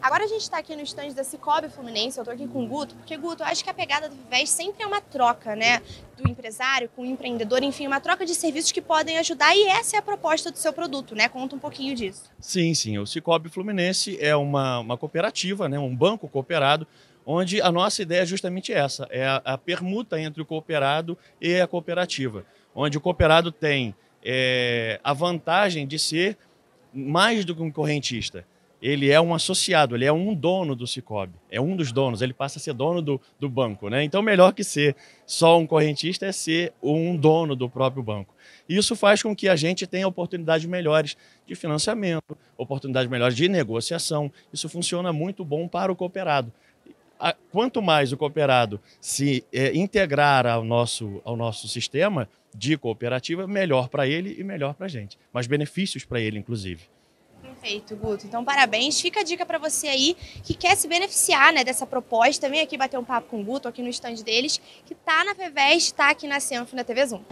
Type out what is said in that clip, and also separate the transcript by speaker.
Speaker 1: Agora a gente está aqui no stand da Cicobi Fluminense, eu estou aqui com o Guto, porque, Guto, eu acho que a pegada do Vivés sempre é uma troca, né? Do empresário com o empreendedor, enfim, uma troca de serviços que podem ajudar e essa é a proposta do seu produto, né? Conta um pouquinho disso.
Speaker 2: Sim, sim. O Cicobi Fluminense é uma, uma cooperativa, né? um banco cooperado, onde a nossa ideia é justamente essa, é a, a permuta entre o cooperado e a cooperativa, onde o cooperado tem é, a vantagem de ser mais do que um correntista ele é um associado, ele é um dono do Cicobi, é um dos donos, ele passa a ser dono do, do banco. Né? Então, melhor que ser só um correntista é ser um dono do próprio banco. Isso faz com que a gente tenha oportunidades melhores de financiamento, oportunidades melhores de negociação. Isso funciona muito bom para o cooperado. Quanto mais o cooperado se é, integrar ao nosso, ao nosso sistema de cooperativa, melhor para ele e melhor para a gente. Mais benefícios para ele, inclusive.
Speaker 1: Perfeito, Guto. Então, parabéns. Fica a dica para você aí que quer se beneficiar né, dessa proposta. Vem aqui bater um papo com o Guto, aqui no estande deles, que tá na FEVES, está aqui na Cianf, na TV Zoom.